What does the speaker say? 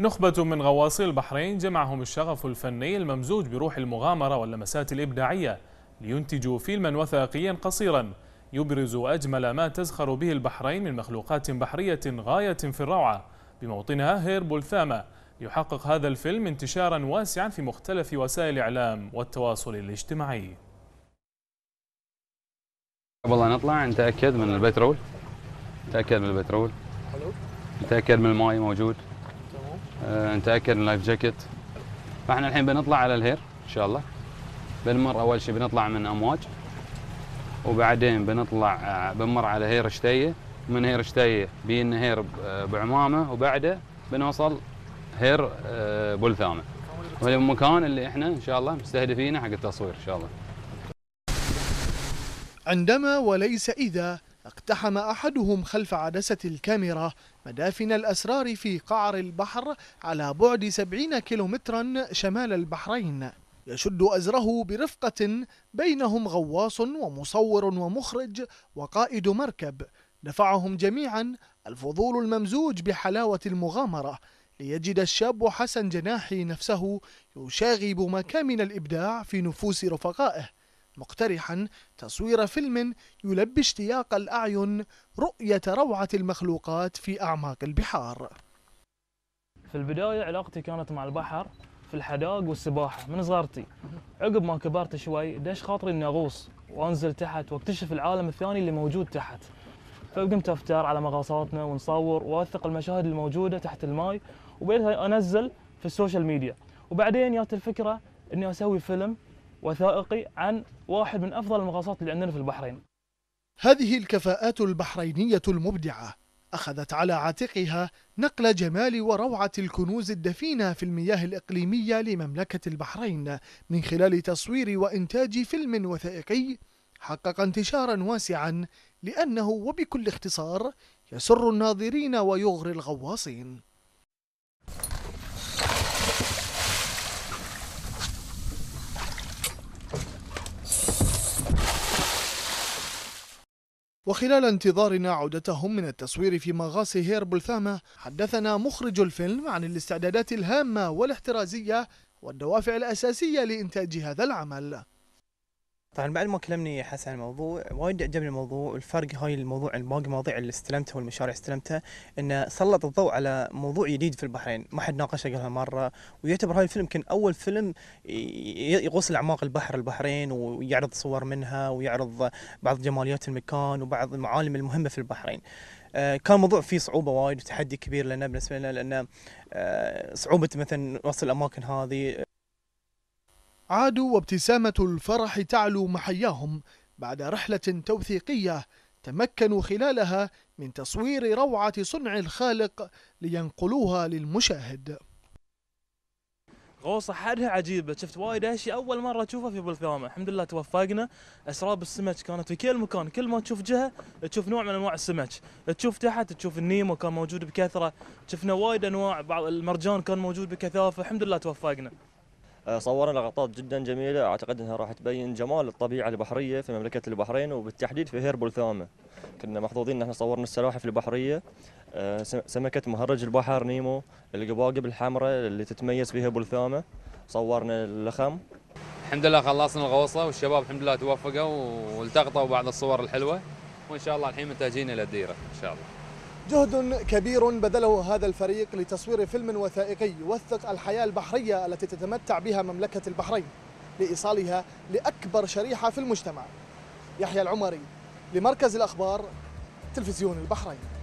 نخبة من غواصي البحرين جمعهم الشغف الفني الممزوج بروح المغامرة واللمسات الإبداعية لينتجوا فيلما وثائقيا قصيرا يبرز أجمل ما تزخر به البحرين من مخلوقات بحرية غاية في الروعة بموطنها هيرب الثامة يحقق هذا الفيلم انتشارا واسعا في مختلف وسائل الإعلام والتواصل الاجتماعي قبل لا نطلع نتأكد من البترول نتأكد من البترول نتأكد من الماء موجود آه، نتاكد من اللايف جاكيت فاحنا الحين بنطلع على الهير ان شاء الله بنمر اول شيء بنطلع من امواج وبعدين بنطلع آه، بنمر على هير شتيه من هير شتيه بينا هير آه، بعمامه وبعده بنوصل هير بلثامه وهذا المكان اللي احنا ان شاء الله مستهدفينه حق التصوير ان شاء الله عندما وليس اذا اقتحم أحدهم خلف عدسة الكاميرا مدافن الأسرار في قعر البحر على بعد 70 كيلومترا شمال البحرين يشد أزره برفقة بينهم غواص ومصور ومخرج وقائد مركب دفعهم جميعا الفضول الممزوج بحلاوة المغامرة ليجد الشاب حسن جناحي نفسه يشاغب مكامن الإبداع في نفوس رفقائه مقترحا تصوير فيلم يلبي اشتياق الأعين رؤية روعة المخلوقات في أعماق البحار في البداية علاقتي كانت مع البحر في الحداق والسباحة من صغرتي عقب ما كبرت شوي دش خاطري اني اغوص وانزل تحت واكتشف العالم الثاني اللي موجود تحت فقمت افتار على مغاصاتنا ونصور واوثق المشاهد الموجودة تحت الماي وبعدها انزل في السوشيال ميديا وبعدين جات الفكرة اني اسوي فيلم وثائقي عن واحد من أفضل المغاصات اللي عندنا في البحرين هذه الكفاءات البحرينية المبدعة أخذت على عاتقها نقل جمال وروعة الكنوز الدفينة في المياه الإقليمية لمملكة البحرين من خلال تصوير وإنتاج فيلم وثائقي حقق انتشارا واسعا لأنه وبكل اختصار يسر الناظرين ويغري الغواصين وخلال انتظارنا عودتهم من التصوير في مغاصي هير بلثامة حدثنا مخرج الفيلم عن الاستعدادات الهامة والاحترازية والدوافع الأساسية لإنتاج هذا العمل طبعا بعد ما كلمني حسن عن الموضوع وايد عجبني الموضوع الفرق هاي الموضوع عن باقي المواضيع اللي استلمتها والمشاريع استلمتها انه سلط الضوء على موضوع جديد في البحرين ما حد ناقشه قبل مره ويعتبر هاي الفيلم يمكن اول فيلم يغوص لاعماق البحر البحرين ويعرض صور منها ويعرض بعض جماليات المكان وبعض المعالم المهمه في البحرين. آه، كان موضوع فيه صعوبه وايد وتحدي كبير لنا بالنسبه لنا لان آه، صعوبه مثلا وصل الاماكن هذه عادوا وابتسامة الفرح تعلو محياهم بعد رحلة توثيقية تمكنوا خلالها من تصوير روعة صنع الخالق لينقلوها للمشاهد غوصة حدها عجيبة شفت وايد أشياء أول مرة أشوفها في بالثامة الحمد لله توفقنا أسراب السمك كانت في كل مكان كل ما تشوف جهة تشوف نوع من أنواع السمك تشوف تحت تشوف النيمو كان موجود بكثرة شفنا وايد أنواع بعض المرجان كان موجود بكثافة الحمد لله توفقنا آه، صورنا لقطات جدا جميلة أعتقد أنها راح تبين جمال الطبيعة البحرية في مملكة البحرين وبالتحديد في هيربول ثامه كنا محظوظين أن احنا صورنا السلاحف البحرية آه، سمكة مهرج البحر نيمو القباقب الحمراء اللي تتميز بها بلثامة صورنا اللخم الحمد لله خلصنا الغوصة والشباب الحمد لله توفقوا والتقطوا بعض الصور الحلوة وإن شاء الله الحين متجهين إلى الديرة إن شاء الله جهد كبير بذله هذا الفريق لتصوير فيلم وثائقي يوثق الحياة البحرية التي تتمتع بها مملكة البحرين لإيصالها لأكبر شريحة في المجتمع يحيى العمري لمركز الأخبار تلفزيون البحرين